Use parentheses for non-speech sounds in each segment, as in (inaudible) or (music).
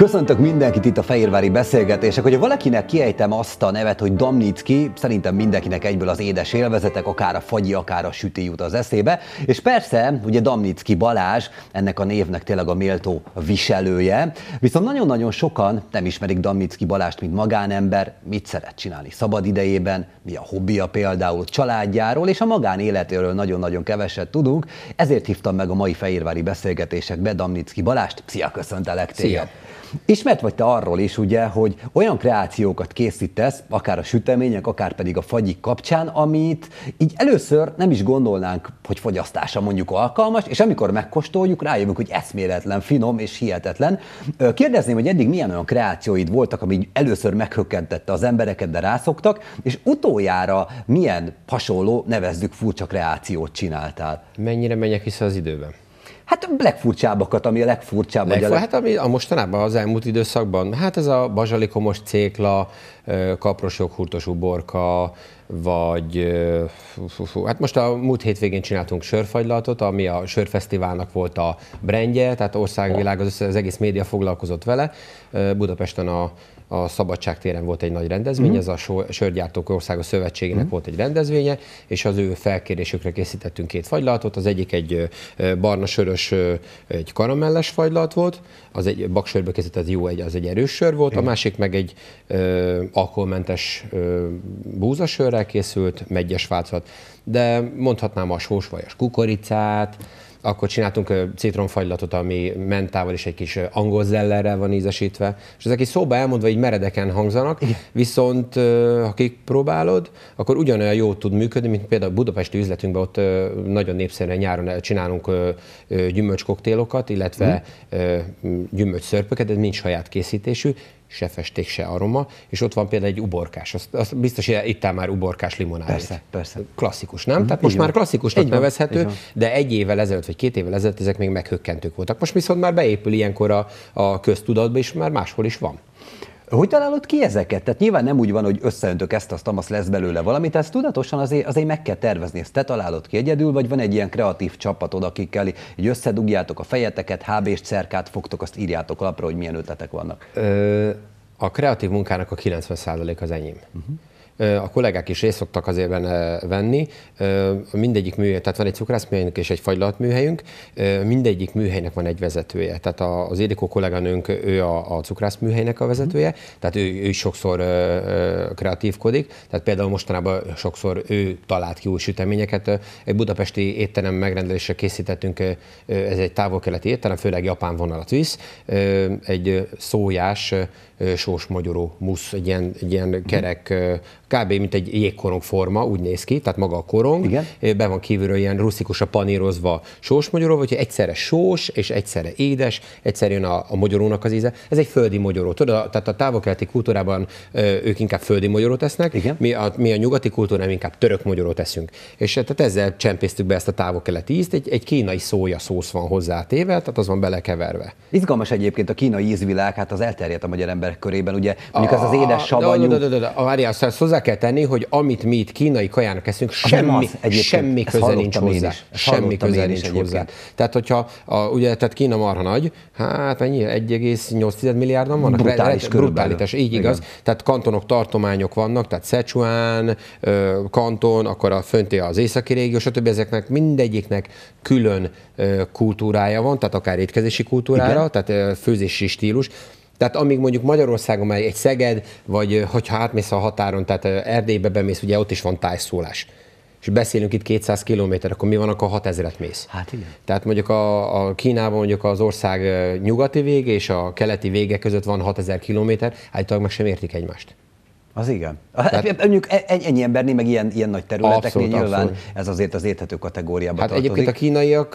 Köszöntök mindenkit itt a Fehérvári Beszélgetések. Hogyha valakinek kiejtem azt a nevet, hogy Damnicki, szerintem mindenkinek egyből az édes élvezetek, akár a fagyi, akár a süti jut az eszébe. És persze, ugye Damnicki Balázs ennek a névnek tényleg a méltó viselője, viszont nagyon-nagyon sokan nem ismerik Damnicki Balást, mint magánember, mit szeret csinálni szabad idejében, mi a hobbija például családjáról, és a magánéletéről nagyon-nagyon keveset tudunk, ezért hívtam meg a mai Fehérvári Beszélgetésekbe Damnicki Balást. Szia, köszöntelek téged! Szia. Ismert vagy te arról is, ugye, hogy olyan kreációkat készítesz, akár a sütemények, akár pedig a fagyik kapcsán, amit így először nem is gondolnánk, hogy fogyasztása mondjuk alkalmas, és amikor megkóstoljuk, rájövünk, hogy eszméletlen, finom és hihetetlen. Kérdezném, hogy eddig milyen olyan kreációid voltak, ami először meghökkentette az embereket, de rászoktak, és utoljára milyen hasonló, nevezzük furcsa kreációt csináltál? Mennyire megyek vissza az időben? Hát a legfurcsábbakat, ami a legfurcsább. Legfur, a leg... Hát ami a mostanában az elmúlt időszakban, hát ez a bazsalikomos cékla, kaprosok, joghurtos uborka, vagy hát most a múlt hétvégén csináltunk sörfagylatot, ami a sörfesztiválnak volt a brendje, tehát országvilág, az, az egész média foglalkozott vele. Budapesten a a Szabadság téren volt egy nagy rendezvény, mm. huh ez a Sörgyártók Országos Szövetségének mm. volt egy rendezvénye, és az ő felkérésükre készítettünk két fagylatot, az egyik egy barna sörös, egy karamelles fagylat volt, az egy baksörbe készített jó, egy, az egy erős sör volt, Igen. a másik meg egy ö, alkoholmentes ö, búzasörrel készült, megyes változat, de mondhatnám a sósvajas kukoricát, akkor csináltunk citromfagylatot, ami mentával és egy kis angol zellerrel van ízesítve, és ezek egy szóba elmondva így meredeken hangzanak, Igen. viszont ha kipróbálod, akkor ugyanolyan jó tud működni, mint például a budapesti üzletünkben ott nagyon népszerűen nyáron csinálunk gyümölcskoktélokat, illetve mm. gyümölcsszörpöket, de mind saját készítésű, se festék, se aroma, és ott van például egy uborkás, azt, azt biztos, hogy itt már uborkás limonád. Persze, persze. Klasszikus, nem? Mm, Tehát most van. már klasszikusnak egy nevezhető, van. de egy évvel ezelőtt, vagy két évvel ezelőtt ezek még meghökkentők voltak. Most viszont már beépül ilyenkor a, a köztudatba, és már máshol is van. Hogy találod ki ezeket? Tehát nyilván nem úgy van, hogy összeöntök ezt, azt, azt lesz belőle valamit, ezt tudatosan azért, azért meg kell tervezni. Ezt te találod ki egyedül, vagy van egy ilyen kreatív csapatod, akikkel így összedugjátok a fejeteket, hb és cerkát fogtok, azt írjátok alapra, hogy milyen ötletek vannak? Ö, a kreatív munkának a 90% az enyém. Uh-huh a kollégák is részt szoktak azért benne venni. Mindegyik műhely, tehát van egy cukrászműhelyünk és egy fagylatműhelyünk, mindegyik műhelynek van egy vezetője. Tehát az Édikó kolléganőnk, ő a, a cukrászműhelynek a vezetője, tehát ő, ő sokszor kreatívkodik, tehát például mostanában sokszor ő talált ki új süteményeket. Egy budapesti étterem megrendelésre készítettünk, ez egy távol-keleti étterem, főleg japán vonalat visz, egy szójás sós magyaró musz, egy ilyen, egy ilyen kerek, kb. mint egy jégkorong forma, úgy néz ki, tehát maga a korong, Igen. be van kívülről ilyen a panírozva sós magyaró, vagy egyszerre sós és egyszerre édes, egyszerre jön a, a magyarónak az íze. Ez egy földi magyaró, tudod, tehát a távokeleti kultúrában ők inkább földi magyarót esznek, Igen. Mi, a, mi a nyugati kultúrában inkább török magyarót eszünk. És e, tehát ezzel csempésztük be ezt a távokeleti ízt, egy, egy kínai szója szósz van hozzá téve, tehát az van belekeverve. Izgalmas egyébként a kínai ízvilág, hát az elterjedt a magyar ember ember körében, ugye mondjuk az az édes savanyú. De, de, de, de, de, azt, szóval azt hozzá kell tenni, hogy amit mi itt kínai kajának eszünk, semmi, semmi köze nincs hozzá. Semmi köze nincs hozzá. Tehát, hogyha a, ugye, tehát Kína marha nagy, hát mennyi, 1,8 milliárdan vannak? Brutális Brutálitás, így igaz. Tehát kantonok, tartományok vannak, tehát Sichuan, kanton, akkor a fönté az északi régió, stb. ezeknek mindegyiknek külön kultúrája van, tehát akár étkezési kultúrára, Igen. tehát főzési stílus. Tehát amíg mondjuk Magyarországon már egy Szeged, vagy hogyha átmész a határon, tehát Erdélybe bemész, ugye ott is van tájszólás és beszélünk itt 200 km, akkor mi van, akkor 6000-et mész. Hát igen. Tehát mondjuk a, a Kínában mondjuk az ország nyugati vége és a keleti vége között van 6000 km, állítólag meg sem értik egymást. Az igen. Tehát, e- Mondjuk e- ennyi embernél, meg ilyen, ilyen nagy területeknél abszolút, nyilván abszolút. ez azért az érthető kategóriába hát tartozik. egyébként a kínaiak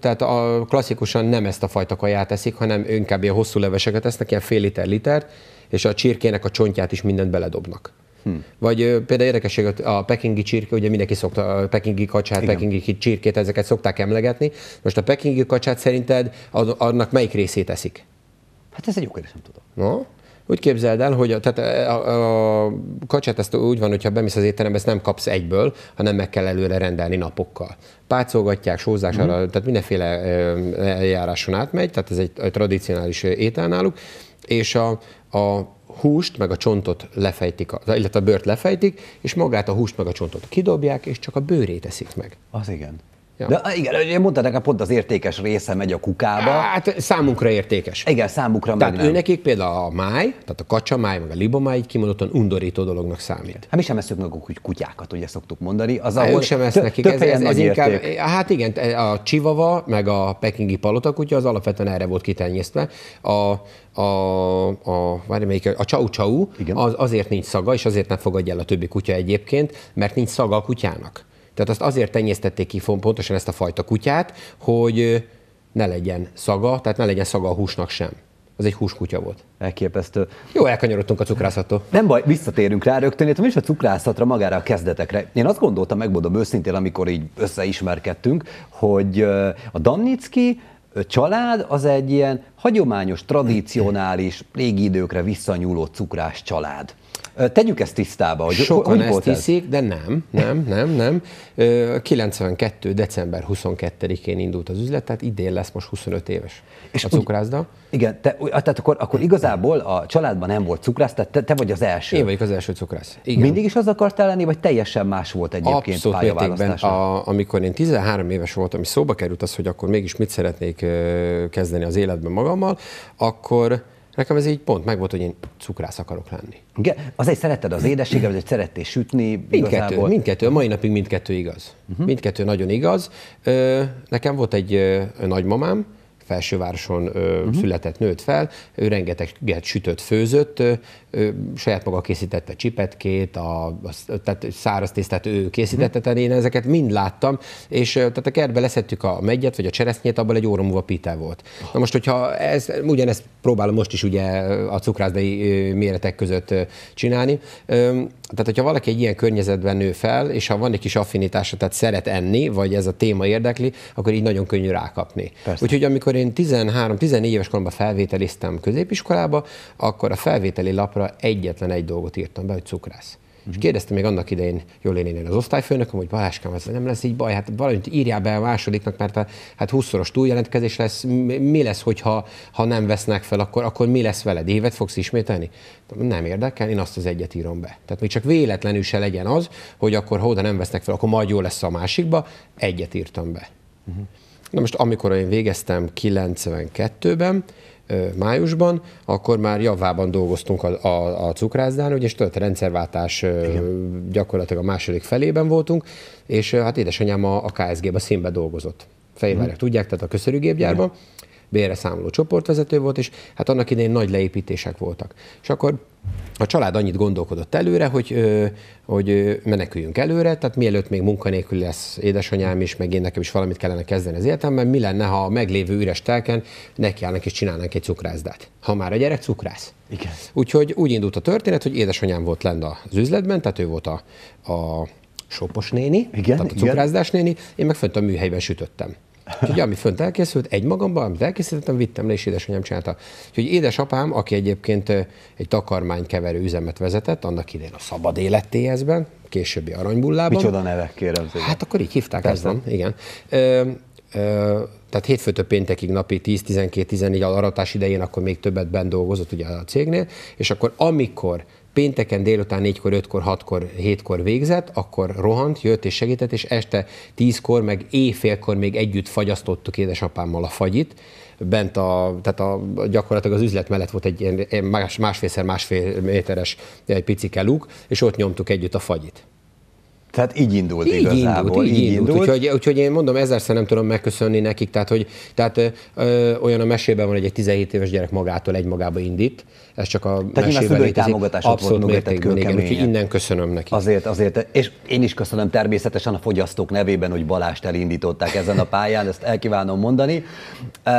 tehát a, klasszikusan nem ezt a fajta kaját eszik, hanem inkább ilyen hosszú leveseket esznek, ilyen fél liter litert, és a csirkének a csontját is mindent beledobnak. Hmm. Vagy például érdekesség a pekingi csirke, ugye mindenki szokta a pekingi kacsát, Igen. pekingi csirkét, ezeket szokták emlegetni. Most a pekingi kacsát szerinted annak melyik részét eszik? Hát ez egy jó kérdés, nem tudom. No? Úgy képzeld el, hogy a, tehát eh, a, a kacsát ezt úgy van, hogyha bemész az étterembe, ezt nem kapsz egyből, hanem meg kell előre rendelni napokkal. Pácolgatják, sózás, mm. tehát mindenféle eh, eljáráson átmegy, tehát ez egy, egy tradicionális eh, étel náluk, és a, a húst, meg a csontot lefejtik, illetve a bőrt lefejtik, és magát a húst, meg a csontot kidobják, és csak a bőrét eszik meg. Az igen. Ja. De igen, mondta nekem, pont az értékes része megy a kukába. Hát számunkra értékes. Igen, számukra Tehát meg nem. őnekik például a máj, tehát a kacsa máj, meg a libamáj egy kimondottan undorító dolognak számít. Hát mi sem eszünk meg úgy kutyákat, ugye szoktuk mondani. Az, hát, ahol hát, sem esznek, tök, ez, ez, ez inkább, Hát igen, a csivava, meg a pekingi palotakutya az alapvetően erre volt kitenyésztve. A, a, a, várj, melyik, a csau csau, az, azért nincs szaga, és azért nem fogadja el a többi kutya egyébként, mert nincs szaga a kutyának. Tehát azt azért tenyésztették ki pontosan ezt a fajta kutyát, hogy ne legyen szaga, tehát ne legyen szaga a húsnak sem. Az egy húskutya volt. Elképesztő. Jó, elkanyarodtunk a cukrászattól. Nem baj, visszatérünk rá rögtön, és a cukrászatra, magára a kezdetekre. Én azt gondoltam, megmondom őszintén, amikor így összeismerkedtünk, hogy a Damnicki család az egy ilyen hagyományos, tradicionális, régi időkre visszanyúló cukrás család. Tegyük ezt tisztába, hogy Sokan hogy ezt hiszik, ez? de nem, nem, nem, nem. 92. december 22-én indult az üzlet, tehát idén lesz most 25 éves és a cukrászda. Úgy, igen, te, tehát akkor, akkor igazából a családban nem volt cukrász, tehát te, te vagy az első. Én vagyok az első cukrász. Igen. Mindig is az akartál lenni, vagy teljesen más volt egyébként Abszolút mértékben. A, amikor én 13 éves voltam, és szóba került az, hogy akkor mégis mit szeretnék kezdeni az életben magammal, akkor Nekem ez így pont megvolt, hogy én cukrász akarok lenni. Igen, egy szeretted az édességet, vagy szerettél sütni? Mindkettő, mindkettő, a mai napig mindkettő igaz. Uh-huh. Mindkettő nagyon igaz. Nekem volt egy nagymamám, Felsővároson ö, uh-huh. született, nőtt fel, ő rengeteget sütött, főzött, ö, ö, saját maga készítette csipetkét, a, a, tehát száraz tésztát ő mhm. készítette, tehát én ezeket mind láttam, és tehát a kertbe leszettük a megyet, vagy a cseresznyét, abban egy óra múlva pite volt. Ah. Na most, hogyha ez, ugyanezt próbálom most is ugye a cukrászdai méretek között csinálni, tehát hogyha valaki egy ilyen környezetben nő fel, és ha van egy kis affinitása, tehát szeret enni, vagy ez a téma érdekli, akkor így nagyon könnyű rákapni. Persze. Úgyhogy amikor én 13-14 éves koromban felvételiztem középiskolába, akkor a felvételi lapra egyetlen egy dolgot írtam be, hogy cukrász. Mm-hmm. És mhm. kérdeztem még annak idején, jól én, én az osztályfőnököm, hogy Baláskám, ez nem lesz így baj, hát valamit írjál be a másodiknak, mert a, hát 20-szoros túljelentkezés lesz, mi lesz, hogyha ha nem vesznek fel, akkor, akkor mi lesz veled? Évet fogsz ismételni? Nem érdekel, én azt az egyet írom be. Tehát még csak véletlenül se legyen az, hogy akkor ha oda nem vesznek fel, akkor majd jó lesz a másikba, egyet írtam be. Uh-huh. Mm-hmm. Na most, amikor én végeztem 92-ben, májusban, akkor már javában dolgoztunk a, a, a cukrászdán, ugye tudod, a rendszerváltás Igen. gyakorlatilag a második felében voltunk, és hát édesanyám a, a KSG-be színbe dolgozott. Fejvárják, mm. tudják, tehát a köszörűgépgyárban. Igen bére számoló csoportvezető volt, és hát annak idején nagy leépítések voltak. És akkor a család annyit gondolkodott előre, hogy, hogy meneküljünk előre, tehát mielőtt még munkanélkül lesz édesanyám is, meg én nekem is valamit kellene kezdeni az életemben, mi lenne, ha a meglévő üres telken nekiállnak és csinálnánk egy cukrászdát. Ha már a gyerek cukrász. Igen. Úgyhogy úgy indult a történet, hogy édesanyám volt lenne az üzletben, tehát ő volt a, a sopos néni, igen, tehát a cukrászdás igen. néni, én meg fönt a műhelyben sütöttem. Úgyhogy ami fönt elkészült, egy magamban, amit elkészítettem, vittem le, és édesanyám csinálta. Úgyhogy édesapám, aki egyébként egy takarmánykeverő üzemet vezetett, annak idején a szabad élettéhezben, későbbi aranybullában. Micsoda nevek, kérem szépen. Hát akkor így hívták, ez van, igen. Ö, ö, tehát hétfőtől péntekig napi 10-12-14 aratás idején, akkor még többet bent dolgozott ugye a cégnél, és akkor amikor pénteken délután 4-kor, 5-kor, 6-kor, 7-kor végzett, akkor rohant, jött és segített, és este 10-kor, meg éjfélkor még együtt fagyasztottuk édesapámmal a fagyit, bent a, tehát a, gyakorlatilag az üzlet mellett volt egy ilyen más, másfélszer másfél méteres egy picike luk, és ott nyomtuk együtt a fagyit. Tehát így indult így igazából. Indult, így, így indult, indult. Úgyhogy, úgyhogy én mondom, ezerszer nem tudom megköszönni nekik, tehát, hogy, tehát ö, ö, olyan a mesében van, hogy egy 17 éves gyerek magától egymagába indít, ez csak a tehát mesében létezik. Abszolút volt mértékben, igen, úgyhogy innen köszönöm neki. Azért, azért, és én is köszönöm természetesen a fogyasztók nevében, hogy Balást elindították ezen a pályán, ezt elkívánom mondani. Uh,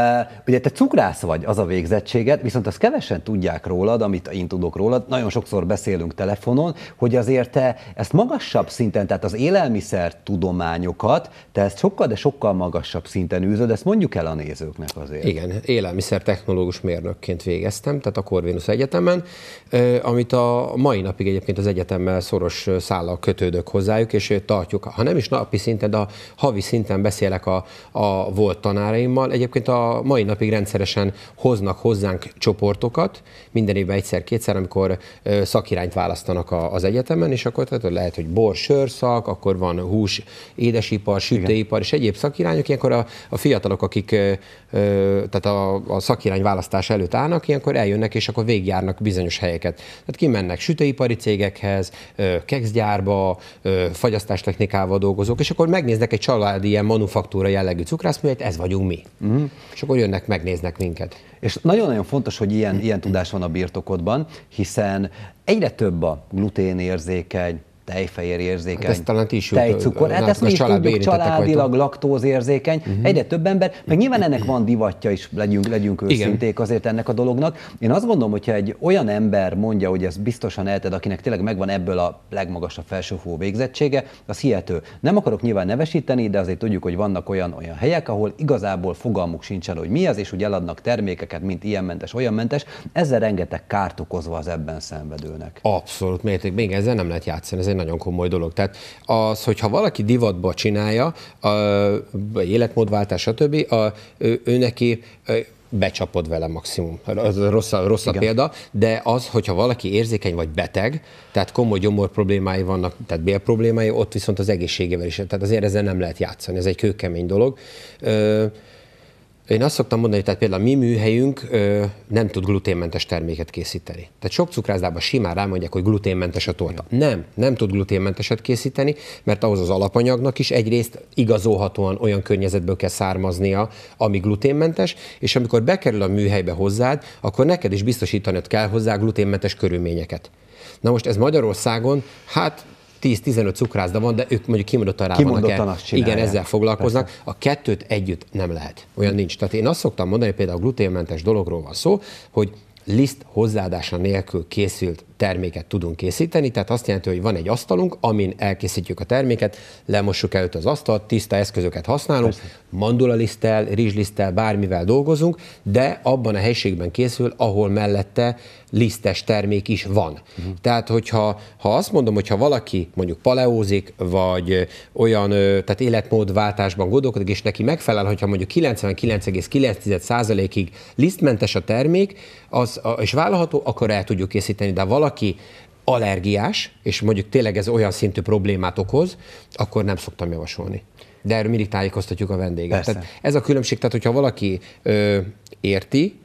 ugye te cukrász vagy, az a végzettséget, viszont azt kevesen tudják rólad, amit én tudok rólad, nagyon sokszor beszélünk telefonon, hogy azért te ezt magasabb szinten tehát az élelmiszer tudományokat, te ezt sokkal, de sokkal magasabb szinten űzöd, ezt mondjuk el a nézőknek azért. Igen, élelmiszer technológus mérnökként végeztem, tehát a Corvinus Egyetemen, amit a mai napig egyébként az egyetemmel szoros szállal kötődök hozzájuk, és tartjuk, ha nem is napi szinten, de a havi szinten beszélek a, a volt tanáraimmal. Egyébként a mai napig rendszeresen hoznak hozzánk csoportokat, minden évben egyszer-kétszer, amikor szakirányt választanak az egyetemen, és akkor tehát lehet, hogy bor, sör, szak, akkor van hús, édesipar, sütőipar és egyéb szakirányok. Ilyenkor a, a fiatalok, akik tehát a, a szakirány választás előtt állnak, ilyenkor eljönnek és akkor végigjárnak bizonyos helyeket. Tehát kimennek sütőipari cégekhez, kekszgyárba, fagyasztástechnikával dolgozók, és akkor megnéznek egy családi ilyen manufaktúra jellegű cukrászműhelyet, ez vagyunk mi. Mm. És akkor jönnek, megnéznek minket. És nagyon-nagyon fontos, hogy ilyen, ilyen tudás van a birtokodban, hiszen egyre több a gluténérzékeny, tejfehér érzékeny, hát ezt talán is tejcukor, hát ezt mi is tudjuk, családilag laktózérzékeny, uh-huh. Mhm. egyre több ember, meg nyilván ennek van divatja is, legyünk, legyünk őszinték Igen. azért ennek a dolognak. Én azt gondolom, hogyha egy olyan ember mondja, hogy ez biztosan elted, akinek tényleg megvan ebből a legmagasabb felsőfó végzettsége, az hihető. Nem akarok nyilván nevesíteni, de azért tudjuk, hogy vannak olyan, olyan helyek, ahol igazából fogalmuk sincsen, hogy mi az, és úgy eladnak termékeket, mint ilyenmentes, olyanmentes, ezzel rengeteg kárt okozva az ebben szenvedőnek. Abszolút mértékben, még ezzel nem lehet játszani, ez egy nagyon komoly dolog. Tehát az, hogyha valaki divatba csinálja, a, életmódváltás, stb., a, ő, ő neki becsapod vele maximum. Az rossz, rossz a példa, de az, hogyha valaki érzékeny vagy beteg, tehát komoly gyomor problémái vannak, tehát bél problémái, ott viszont az egészségével is, tehát azért ezzel nem lehet játszani, ez egy kőkemény dolog. Ö, én azt szoktam mondani, tehát például a mi műhelyünk ö, nem tud gluténmentes terméket készíteni. Tehát sok cukrászdában simán rámondják, hogy gluténmentes a torta. Igen. Nem, nem tud gluténmenteset készíteni, mert ahhoz az alapanyagnak is egyrészt igazolhatóan olyan környezetből kell származnia, ami gluténmentes, és amikor bekerül a műhelybe hozzád, akkor neked is biztosítanod kell hozzá gluténmentes körülményeket. Na most ez Magyarországon, hát 10-15 cukrászda van, de ők mondjuk kimondottan rá kimondottan vannak azt Igen, ezzel foglalkoznak. Persze. A kettőt együtt nem lehet. Olyan nincs. Tehát én azt szoktam mondani, például a gluténmentes dologról van szó, hogy liszt hozzáadása nélkül készült terméket tudunk készíteni, tehát azt jelenti, hogy van egy asztalunk, amin elkészítjük a terméket, lemossuk előtt az asztalt, tiszta eszközöket használunk, mandulalisztel, rizslisztel, bármivel dolgozunk, de abban a helységben készül, ahol mellette lisztes termék is van. Uh-huh. Tehát, hogyha ha azt mondom, hogyha valaki mondjuk paleózik, vagy olyan tehát életmódváltásban gondolkodik, és neki megfelel, hogyha mondjuk 99,9%-ig lisztmentes a termék, az, és vállalható, akkor el tudjuk készíteni, de valaki valaki allergiás, és mondjuk tényleg ez olyan szintű problémát okoz, akkor nem szoktam javasolni. De erről mindig tájékoztatjuk a vendéget. Tehát ez a különbség, tehát hogyha valaki ö, érti,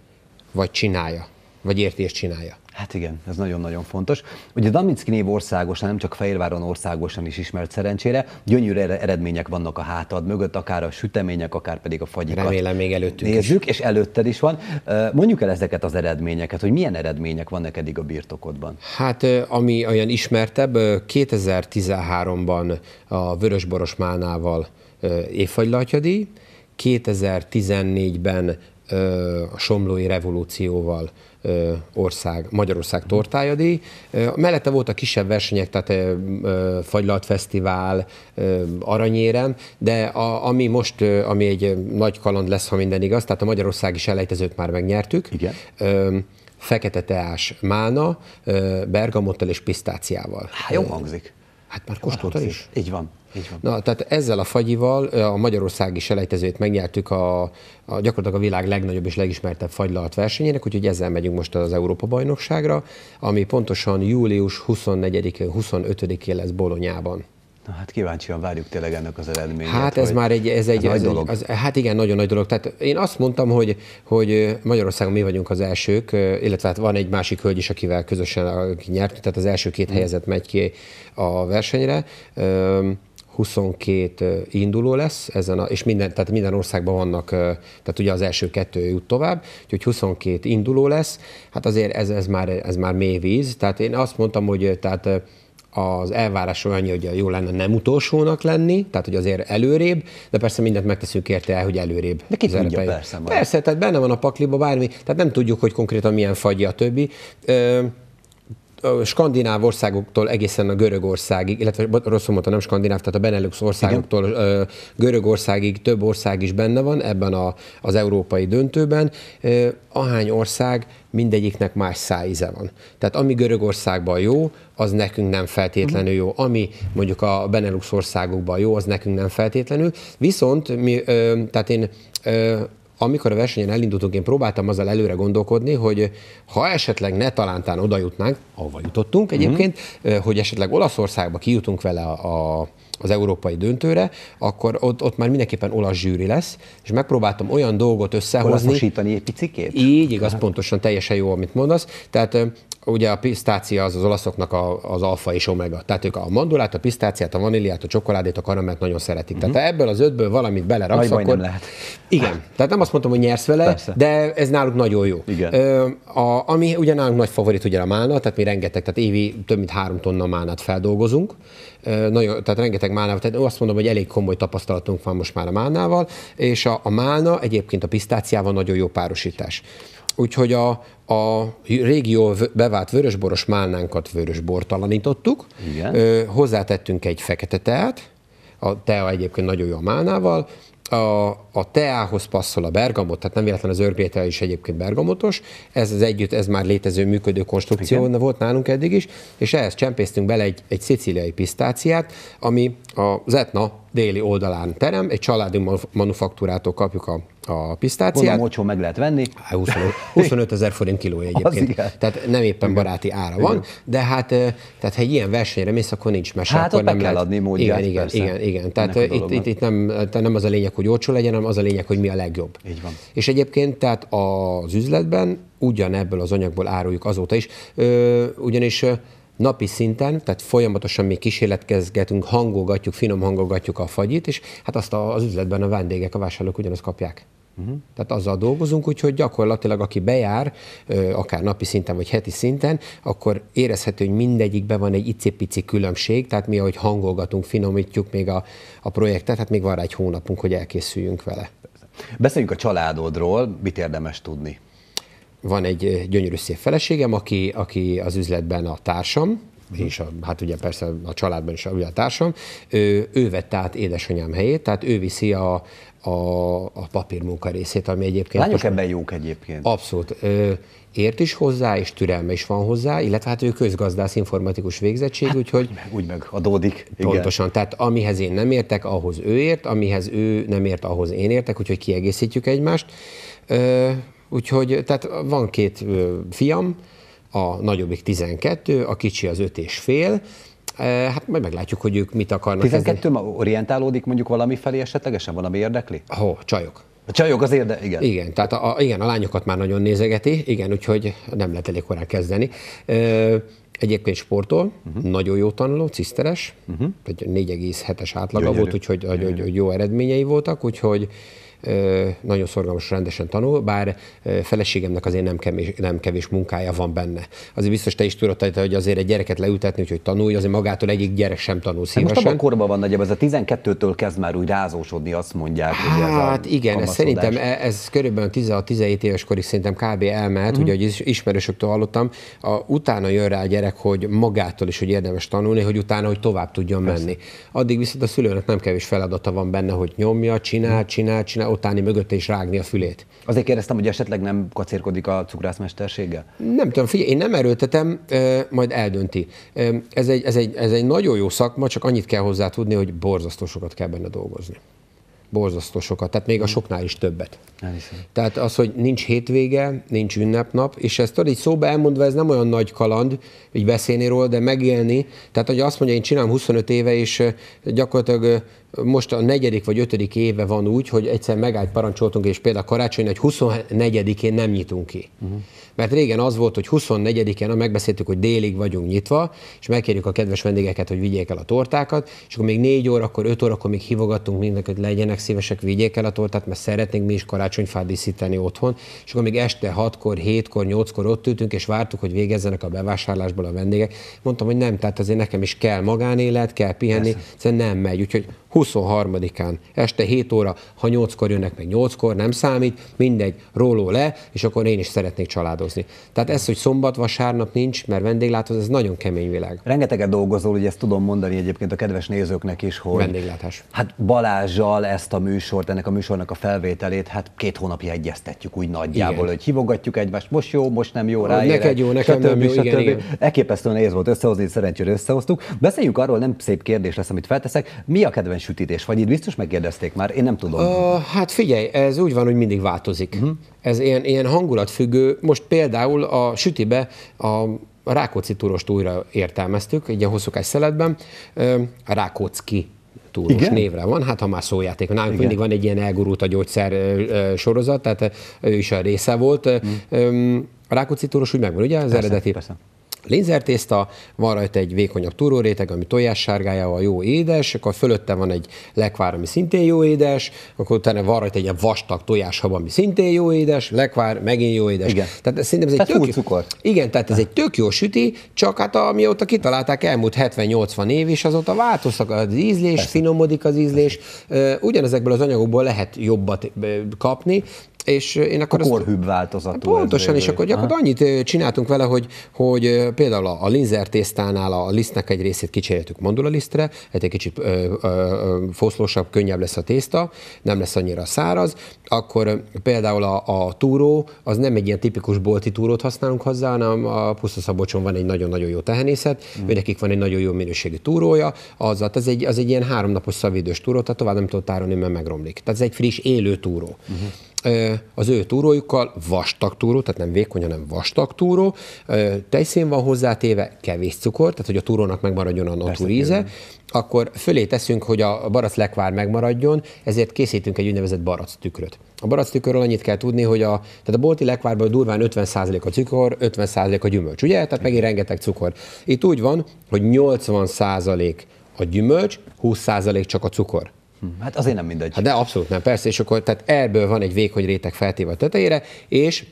vagy csinálja, vagy érti és csinálja. Hát igen, ez nagyon-nagyon fontos. Ugye Damicki név országosan, nem csak Fehérváron országosan is ismert szerencsére, gyönyörű eredmények vannak a hátad mögött, akár a sütemények, akár pedig a fagyikat. Remélem még előttünk Nézzük, is. és előtted is van. Mondjuk el ezeket az eredményeket, hogy milyen eredmények vannak eddig a birtokodban? Hát ami olyan ismertebb, 2013-ban a Vörösboros Málnával évfagylatjadíj, 2014-ben a Somlói Revolúcióval ország, Magyarország díj. Mellette voltak kisebb versenyek, tehát Fagylalt Fesztivál, Aranyérem, de a, ami most, ami egy nagy kaland lesz, ha minden igaz, tehát a Magyarország is elejtezőt már megnyertük. Igen. Fekete teás, mána, bergamottal és pisztáciával. Há, jó hangzik. Hát már kóstolta hát, is? Így van. Így van. Na, tehát ezzel a fagyival a magyarországi selejtezőt megnyertük a, a gyakorlatilag a világ legnagyobb és legismertebb fagylalt versenyének, úgyhogy ezzel megyünk most az Európa-bajnokságra, ami pontosan július 24-25-én lesz Bolonyában. Na hát kíváncsian várjuk tényleg ennek az eredményét. Hát ez már egy, ez egy, ez nagy dolog. az, hát igen, nagyon nagy dolog. Tehát én azt mondtam, hogy, hogy Magyarországon mi vagyunk az elsők, illetve hát van egy másik hölgy is, akivel közösen nyertünk, tehát az első két hmm. helyezett megy ki a versenyre. 22 induló lesz, ezen a, és minden, tehát minden országban vannak, tehát ugye az első kettő jut tovább, úgyhogy 22 induló lesz, hát azért ez, ez, már, ez már mély víz, tehát én azt mondtam, hogy tehát az elvárás olyan, hogy jó lenne nem utolsónak lenni, tehát hogy azért előrébb, de persze mindent megteszünk érte el, hogy előrébb. De ki tudja, persze. Majd. Persze, tehát benne van a pakliba bármi, tehát nem tudjuk, hogy konkrétan milyen fagy a többi. Ö, a skandináv országoktól egészen a Görögországig, illetve rosszul mondta, nem skandináv, tehát a Benelux országoktól ö, Görögországig több ország is benne van ebben a, az európai döntőben. Ahány ország mindegyiknek más szájíze van. Tehát ami Görögországban jó, az nekünk nem feltétlenül jó. Ami mondjuk a Benelux országokban jó, az nekünk nem feltétlenül. Viszont mi, tehát én amikor a versenyen elindultunk, én próbáltam azzal előre gondolkodni, hogy ha esetleg ne talántán oda jutnánk, ahova jutottunk mhm. egyébként, mm. hogy esetleg Olaszországba kijutunk vele a, a az európai döntőre, akkor ott, ott már mindenképpen olasz zsűri lesz, és megpróbáltam olyan dolgot összehozni. Olaszosítani egy picikét? Így, igaz, hát. pontosan, teljesen jó, amit mondasz. Tehát ugye a pisztácia az az olaszoknak a, az alfa és omega. Tehát ők a mandulát, a pisztáciát, a vaníliát, a csokoládét, a karamellt nagyon szeretik. Uh-huh. Tehát mhm. ha ebből az ötből valamit beleraksz, Nagy akkor... nem lehet. Igen. Tehát nem azt mondtam, hogy nyersz vele, Persze. de ez náluk nagyon jó. Igen. Ö, a, ami ugye nálunk nagy favorit ugye a málna, tehát mi rengeteg, tehát évi több mint három tonna málnát feldolgozunk, ö, nagyon, tehát rengeteg málnával, tehát azt mondom, hogy elég komoly tapasztalatunk van most már a málnával, és a, a málna egyébként a pisztáciával nagyon jó párosítás. Úgyhogy a, a régió bevált vörösboros málnánkat vörösbortalanítottuk, Igen. Ö, hozzátettünk egy fekete teát, a tea egyébként nagyon jó a málnával, a, a teához passzol a bergamot, tehát nem véletlen az örgrétel is egyébként bergamotos, ez az együtt, ez már létező működő konstrukció Igen. volt nálunk eddig is, és ehhez csempésztünk bele egy, egy szicíliai pisztáciát, ami az etna déli oldalán terem, egy családi manufaktúrától kapjuk a, a pisztáciát. Gondolom, olcsó meg lehet venni. 25, 25 ezer forint kiló (laughs) egyébként. Tehát nem éppen igen. baráti ára igen. van, de hát tehát, ha egy ilyen versenyre mész, akkor nincs mese. Hát akkor nem kell lehet... adni módját. Igen, igen, igen, igen. Tehát itt, itt, itt, nem, tehát nem az a lényeg, hogy olcsó legyen, hanem az a lényeg, hogy mi a legjobb. Így van. És egyébként tehát az üzletben ugyanebből az anyagból áruljuk azóta is, ö, ugyanis napi szinten, tehát folyamatosan mi kísérletkezgetünk, hangolgatjuk, finom hangolgatjuk a fagyit, és hát azt a, az üzletben a vendégek, a vásárlók ugyanazt kapják. Uh-huh. Tehát azzal dolgozunk, úgyhogy gyakorlatilag aki bejár, akár napi szinten vagy heti szinten, akkor érezhető, hogy mindegyikben van egy icipici különbség, tehát mi, ahogy hangolgatunk, finomítjuk még a, a projektet, tehát még van rá egy hónapunk, hogy elkészüljünk vele. Beszéljünk a családodról, mit érdemes tudni? van egy gyönyörű szép feleségem, aki, aki az üzletben a társam, mhm. és a, hát ugye persze a családban is ugye a társam, ő, ő vette át édesanyám helyét, tehát ő viszi a, a, a papírmunka részét, ami egyébként... Lányok most, ebben jók egyébként. Abszolút. Ö, ért is hozzá, és türelme is van hozzá, illetve hát ő közgazdász informatikus végzettség, hát, úgyhogy... Úgy meg, úgy meg adódik. Pontosan, igen. tehát amihez én nem értek, ahhoz ő ért, amihez ő nem ért, ahhoz én értek, úgyhogy kiegészítjük egymást. Ö, Úgyhogy tehát van két fiam, a nagyobbik 12, a kicsi az 5 és fél, Hát majd meglátjuk, hogy ők mit akarnak. 12 ma orientálódik mondjuk valami felé esetlegesen, valami érdekli? Hó, oh, csajok. A csajok az érde, igen. Igen, tehát a, igen, a lányokat már nagyon nézegeti, igen, úgyhogy nem lehet elég korán kezdeni. Egyébként sportol, uh-huh. nagyon jó tanuló, ciszteres, uh-huh. Mhm. 4,7-es átlaga Gyönyörű. volt, úgyhogy hogy, jó eredményei voltak, úgyhogy nagyon szorgalmas, rendesen tanul, bár feleségemnek azért nem kevés, nem kevés munkája van benne. Azért biztos te is tudod, hogy azért egy gyereket leültetni, hogy tanulj, azért magától egyik gyerek sem tanul szívesen. Hát most abban korban van nagyjából, ez a 12-től kezd már úgy rázósodni, azt mondják. Hát hogy ez a hát igen, ez szerintem e, ez körülbelül 16-17 éves korig szerintem kb. elmehet, uh-huh. ugye, hogy ismerősöktől hallottam, a, utána jön rá a gyerek, hogy magától is, hogy érdemes tanulni, hogy utána, hogy tovább tudjon Persze. menni. Addig viszont a szülőnek nem kevés feladata van benne, hogy nyomja, csinál, mhm. csinál, csinál, ott állni mögötte és rágni a fülét. Azért kérdeztem, hogy esetleg nem kacérkodik a cukrászmesterséggel? Nem tudom, figyelj, én nem erőltetem, majd eldönti. Ez egy, ez, egy, ez egy nagyon jó szakma, csak annyit kell hozzá tudni, hogy borzasztó sokat kell benne dolgozni borzasztó sokat, tehát még a mm. soknál is többet. Tehát az, hogy nincs hétvége, nincs ünnepnap, és ezt tudod, így szóba elmondva, ez nem olyan nagy kaland, hogy beszélni róla, de megélni. Tehát, hogy azt mondja, én csinálom 25 éve, és gyakorlatilag most a negyedik vagy ötödik éve van úgy, hogy egyszer megállt parancsoltunk, és például karácsony, hogy 24-én nem nyitunk ki. Uh-huh. Mert régen az volt, hogy 24-én megbeszéltük, hogy délig vagyunk nyitva, és megkérjük a kedves vendégeket, hogy vigyék el a tortákat, és akkor még 4 órakor, 5 órakor még hívogattunk mindenkit, hogy legyenek szívesek, vigyék el a tortát, mert szeretnénk mi is karácsonyfát díszíteni otthon, és akkor még este 6-kor, 7-kor, 8-kor ott ültünk, és vártuk, hogy végezzenek a bevásárlásból a vendégek. Mondtam, hogy nem, tehát azért nekem is kell magánélet, kell pihenni, szerintem nem megy. Úgyhogy 23-án este 7 óra, ha 8-kor jönnek, meg 8-kor, nem számít, mindegy, róló le, és akkor én is szeretnék családozni. Tehát ez, hogy szombat, vasárnap nincs, mert vendéglátás, ez nagyon kemény világ. Rengeteget dolgozol, ugye ezt tudom mondani egyébként a kedves nézőknek is, hogy... Vendéglátás. Hát Balázsjal ezt a műsort, ennek a műsornak a felvételét, hát két hónapja egyeztetjük úgy nagyjából, igen. hogy hívogatjuk egymást, most jó, most nem jó, rá. Neked jó, nekem stb. nem jó, igen, igen. Elképesztően nehéz volt összehozni, szerencsére összehoztuk. Beszéljünk arról, nem szép kérdés lesz, amit felteszek. Mi a kedvenc sütítés? Vagy itt biztos megkérdezték már, én nem tudom. Uh, hát figyelj, ez úgy van, hogy mindig változik. Uh-huh. Ez ilyen, ilyen hangulatfüggő. Most például a sütibe a Rákóczi túrost újra értelmeztük, egy ilyen hosszúkás szeletben, a rákóczki túros Igen? névre van, hát ha már szójáték. Nálunk Igen. mindig van egy ilyen elgurult a gyógyszer sorozat, tehát ő is a része volt. Mm. A Rákóczi túros úgy megvan, ugye? Az persze, eredeti. Persze lézertészta, van rajta egy vékonyabb túróréteg, ami tojássárgájával jó édes, akkor fölötte van egy lekvár, ami szintén jó édes, akkor utána van rajta egy vastag tojáshab, ami szintén jó édes, lekvár, megint jó édes. Igen. Tehát ez szerintem ez tehát egy tök cukor. Igen, tehát ez egy tök jó süti, csak hát amióta kitalálták elmúlt 70-80 év, és azóta változtak az ízlés, Persze. finomodik az ízlés, ugyanezekből az anyagokból lehet jobbat kapni, és én akkor a korhűbb változatú. Pontosan, és akkor gyakorlatilag annyit csináltunk vele, hogy, hogy például a, linzer tésztánál a lisztnek egy részét kicseréltük mandula lisztre, hát egy kicsit ö, ö, foszlósabb, könnyebb lesz a tészta, nem lesz annyira száraz. Akkor például a, a túró, az nem egy ilyen tipikus bolti túrót használunk hozzá, hanem a Pusztaszabocson van egy nagyon-nagyon jó tehenészet, mm. nekik van egy nagyon jó minőségű túrója, az, az, egy, az egy ilyen háromnapos szavidős túró, tehát tovább nem tudod tárolni, mert megromlik. Tehát ez egy friss, élő túró. Mm-hmm az ő túrójukkal, vastag túró, tehát nem vékony, hanem vastag túró, tejszín van hozzátéve, kevés cukor, tehát hogy a túrónak megmaradjon a natúr íze, akkor fölé teszünk, hogy a barac lekvár megmaradjon, ezért készítünk egy úgynevezett barac tükröt. A barac tükörről annyit kell tudni, hogy a, tehát a bolti lekvárban durván 50% a cukor, 50% a gyümölcs, ugye? Tehát megint rengeteg cukor. Itt úgy van, hogy 80% a gyümölcs, 20% csak a cukor. Hm, hát azért nem mindegy. Hát de abszolút nem, persze, és akkor tehát ebből van egy vékony réteg feltéve a tetejére, és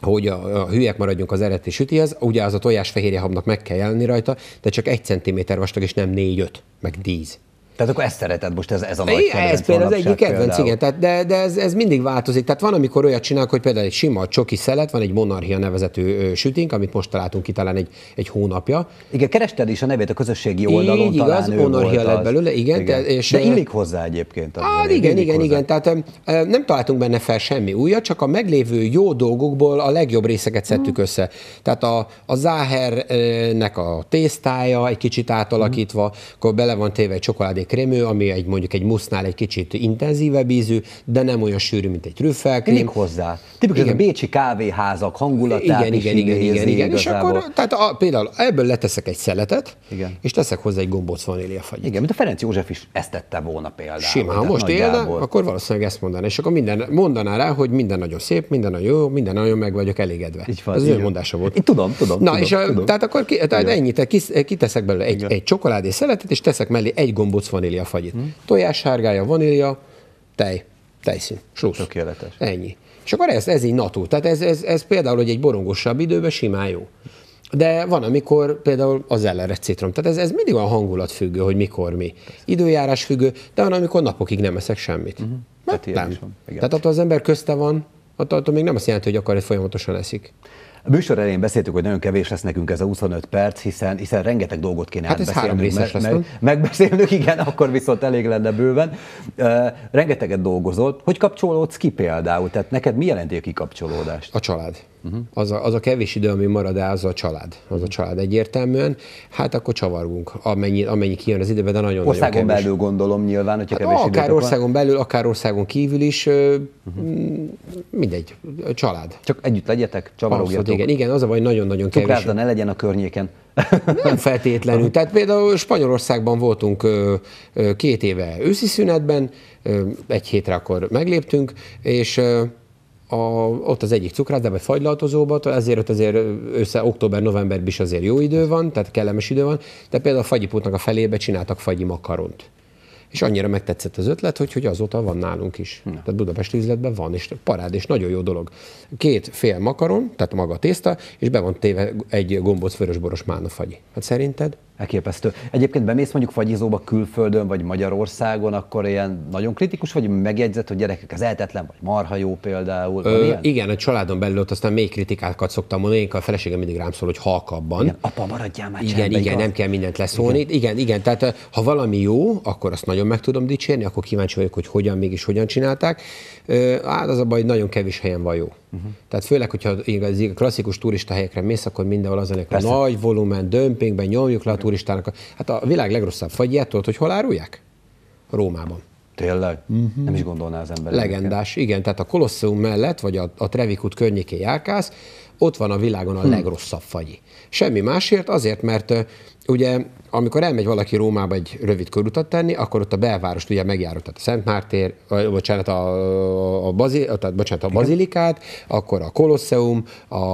hogy a, a hülyek maradjunk az eredeti sütihez, ugye az a tojásfehérje habnak meg kell jelenni rajta, de csak egy centiméter vastag, és nem négy-öt, meg tíz. Tehát akkor ezt szereted most, ez, ez a nagy kedvenc Ez például az egyik kedvenc, igen, tehát, de, de ez, ez, mindig változik. Tehát van, amikor olyat csinálok, hogy például egy sima csoki szelet, van egy Monarchia nevezetű sütink, amit most találtunk ki talán egy, egy hónapja. Igen, kerested is a nevét a közösségi oldalon, Így, talán igaz, Monarchia lett belőle, igen. igen. Te, és, de illik hozzá egyébként. Az á, igen, igen, hozzá. igen, tehát nem találtunk benne fel semmi újat, csak a meglévő jó dolgokból a legjobb részeket szedtük hmm. össze. Tehát a, a záhernek a tésztája egy kicsit átalakítva, hmm. akkor bele van téve egy csokoládé krémő, ami egy, mondjuk egy musznál egy kicsit intenzívebb ízű, de nem olyan sűrű, mint egy krém. Még hozzá. Tipikusan a bécsi kávéházak hangulatát igen, igen, igen, igen, igen. És akkor tehát a, például ebből leteszek egy szeletet, igen. és teszek hozzá egy gombóc vaníliafagyit. Igen, mint a Ferenc József is ezt tette volna például. Simán, ha most élne, akkor valószínűleg ezt mondaná. És akkor minden, mondaná rá, hogy minden nagyon szép, minden nagyon jó, minden nagyon meg vagyok elégedve. Így van, Ez az ő mondása volt. Én tudom, tudom. Na, tudom, és a, tudom. tehát akkor ki, tehát ennyit, kiteszek belőle egy, egy csokoládé szeletet, és teszek mellé egy gombóc vanília fagyit. Hmm. Tojás sárgája, vanília, tej, tejszín, sós. Tökéletes. Ennyi. És akkor ez, ez így natú. Tehát ez, ez, ez például, hogy egy borongosabb időben simán jó. De van, amikor például az ellenre citrom. Tehát ez, ez mindig olyan függő, hogy mikor mi. Időjárás függő, de van, amikor napokig nem eszek semmit. Uh-huh. Tehát, nem. Tehát attól az ember közte van, attól, attól még nem azt jelenti, hogy hogy folyamatosan eszik. A műsor elején beszéltük, hogy nagyon kevés lesz nekünk ez a 25 perc, hiszen, hiszen rengeteg dolgot kéne hát átbeszélnünk, meg, lesz, meg, megbeszélnünk, igen, akkor viszont elég lenne bőven. Uh, rengeteget dolgozott. Hogy kapcsolódsz ki például? Tehát neked mi jelenti a kikapcsolódást? A család. Uh-huh. Az, a, az a kevés idő, ami marad el, az a család. Az a család egyértelműen. Hát akkor csavargunk, amennyi, amennyi kijön az időben, de nagyon Országon nagyon kevés. belül gondolom nyilván, hogyha hát kevés Akár országon van. belül, akár országon kívül is, uh-huh. mindegy, család. Csak együtt legyetek, csavarogjatok. Abszolút, igen, igen, az a baj, nagyon-nagyon kevés. Cukrászda ne legyen a környéken. Nem (laughs) feltétlenül. Tehát például Spanyolországban voltunk két éve őszi szünetben, egy hétre akkor megléptünk, és a, ott az egyik cukrászdában, vagy fagylaltozóba, ezért ott azért össze október-novemberben is azért jó idő van, tehát kellemes idő van, de például a fagyipótnak a felébe csináltak fagyi makaront. És annyira megtetszett az ötlet, hogy, hogy azóta van nálunk is. Ne. Tehát Budapest üzletben van, és parád, és nagyon jó dolog. Két fél makaron, tehát maga a tészta, és be van téve egy gombóc vörösboros mánafagyi. Hát szerinted? Elképesztő. Egyébként bemész mondjuk fagyizóba külföldön, vagy Magyarországon, akkor ilyen nagyon kritikus vagy megjegyzett, hogy gyerekek, az eltetlen, vagy marha jó például? Ö, igen, a családon belül ott aztán még kritikákat szoktam mondani, én a feleségem mindig rám szól, hogy halkabban. Igen, apa, maradjál már Igen, igen, igaz? nem kell mindent leszólni. Igen. igen, igen, tehát ha valami jó, akkor azt nagyon meg tudom dicsérni, akkor kíváncsi vagyok, hogy hogyan, mégis hogyan csinálták. Ö, hát az a baj, hogy nagyon kevés helyen van jó. Uh-huh. Tehát főleg, hogyha a klasszikus turista helyekre mész, akkor mindenhol az ennek a nagy volumen, dömpingben nyomjuk le a turistának. Hát a világ legrosszabb fagyját, tudod, hogy hol árulják? Rómában. Tényleg? Mm-hmm. Nem is gondolná az ember. Legendás, ennek. igen. Tehát a Kolosseum mellett, vagy a, a Trevikut környékén járkálsz, ott van a világon a hmm. legrosszabb fagyi. Semmi másért, azért, mert uh, ugye amikor elmegy valaki Rómába egy rövid körutat tenni, akkor ott a belvárost ugye megjárod, tehát a Szent Mártér, vagy, bocsánat, a, a, bazi, tehát, bocsánat, a bazilikát, akkor a Kolosseum, a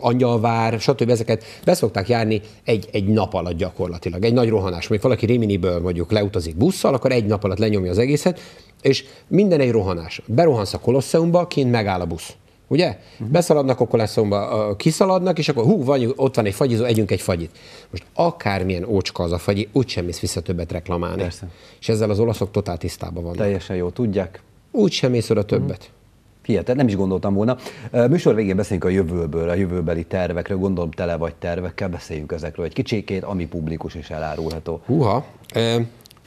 angyalvár, stb. ezeket beszokták járni egy, egy nap alatt gyakorlatilag, egy nagy rohanás. Mondjuk valaki Réminiből mondjuk leutazik busszal, akkor egy nap alatt lenyomja az egészet, és minden egy rohanás. Berohansz a Kolosseumba, kint megáll a busz. Ugye? Uh-huh. Beszaladnak a kolosseumba, kiszaladnak, és akkor hú, van, ott van egy fagyizó, együnk egy fagyit. Most akármilyen ócska az a fagyi, úgysem mész vissza többet reklamálni. Persze. És ezzel az olaszok totál tisztában vannak. Teljesen jó, tudják. Úgysem mész oda többet. Uh-huh hihetetlen, nem is gondoltam volna. Műsor végén beszélünk a jövőből, a jövőbeli tervekről, gondolom tele vagy tervekkel, beszéljünk ezekről egy kicsikét, ami publikus és elárulható. Húha,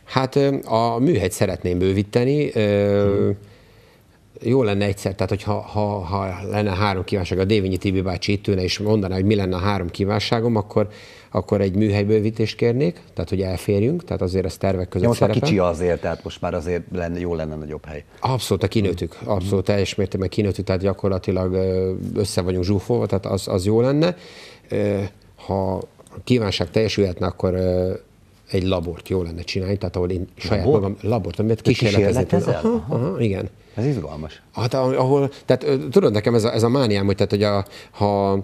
hát a műhelyt szeretném bővíteni, mhm. jó lenne egyszer, tehát hogy ha, ha lenne három kívánság, a Dévényi Tibi bácsi itt ülne és mondaná, hogy mi lenne a három kívánságom, akkor, akkor egy műhelybővítést kérnék, tehát hogy elférjünk, tehát azért ez tervek között ja, most szerepel. már kicsi azért, tehát most már azért lenne, jó lenne nagyobb hely. Abszolút, a kinőtük, mm. abszolút teljes mértékben kinőtük, tehát gyakorlatilag össze vagyunk zsúfolva, tehát az, az jó lenne. Ha kívánság teljesülhetne, akkor egy labort jó lenne csinálni, tehát ahol én saját Labor? magam labort, amit kísérletezni. Aha, aha, igen. Ez izgalmas. Hát ahol, tehát tudod, nekem ez a, ez a mániám, hogy, tehát, hogy a, ha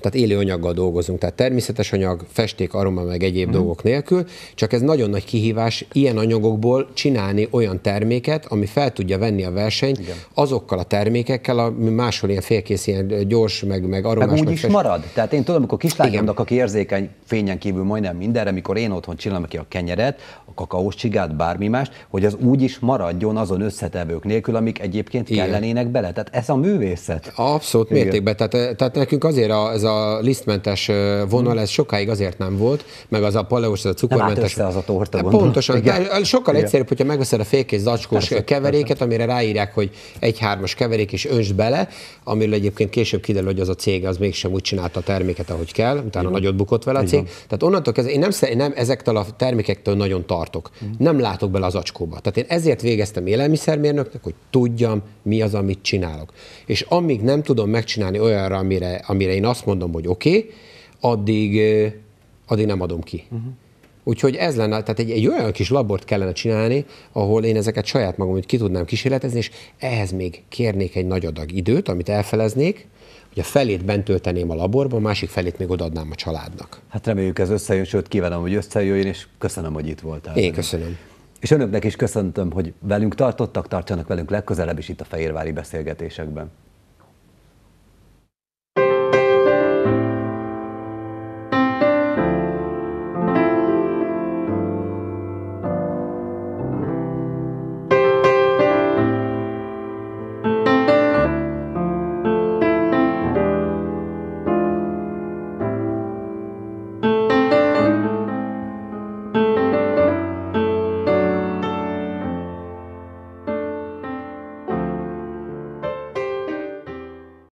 tehát élő anyaggal dolgozunk, tehát természetes anyag, festék, aroma, meg egyéb mm. dolgok nélkül, csak ez nagyon nagy kihívás ilyen anyagokból csinálni olyan terméket, ami fel tudja venni a versenyt Igen. azokkal a termékekkel, ami máshol ilyen félkész, ilyen gyors, meg, meg aromás. Meg úgy meg is fest... marad. Tehát én tudom, amikor kislányomnak, aki érzékeny fényen kívül majdnem mindenre, mikor én otthon csinálom ki a kenyeret, a kakaós csigát, bármi más, hogy az úgy is maradjon azon összetevők nélkül, amik egyébként Igen. kellenének bele. Tehát ez a művészet. Abszolút mértékben. Tehát, eh, tehát nekünk azért a, ez a a lisztmentes vonal, hmm. ez sokáig azért nem volt, meg az a paleós, az a cukormentes. Nem az a torta, hát Pontosan. Igen. De sokkal Igen. egyszerűbb, hogyha megveszed a fékés zacskós persze, keveréket, persze. amire ráírják, hogy egy hármas keverék, és önsd bele, amiről egyébként később kiderül, hogy az a cég az mégsem úgy csinálta a terméket, ahogy kell, utána Igen. nagyot bukott vele a cég. Igen. Tehát onnantól kezdve én nem, nem ezektől a termékektől nagyon tartok. Igen. Hmm. Nem látok bele az acskóba. Tehát én ezért végeztem élelmiszermérnöknek, hogy tudjam, mi az, amit csinálok. És amíg nem tudom megcsinálni olyanra, amire, amire én azt mondom, hogy oké, okay, addig, addig nem adom ki. Uh-huh. Úgyhogy ez lenne, tehát egy, egy olyan kis labort kellene csinálni, ahol én ezeket saját magam hogy ki tudnám kísérletezni, és ehhez még kérnék egy nagy adag időt, amit elfeleznék, hogy a felét bent tölteném a laborba, a másik felét még odaadnám a családnak. Hát reméljük ez összejön, sőt kívánom, hogy összejöjjön, és köszönöm, hogy itt voltál. Én köszönöm. És önöknek is köszöntöm, hogy velünk tartottak, tartsanak velünk legközelebb is itt a Fehérvári beszélgetésekben.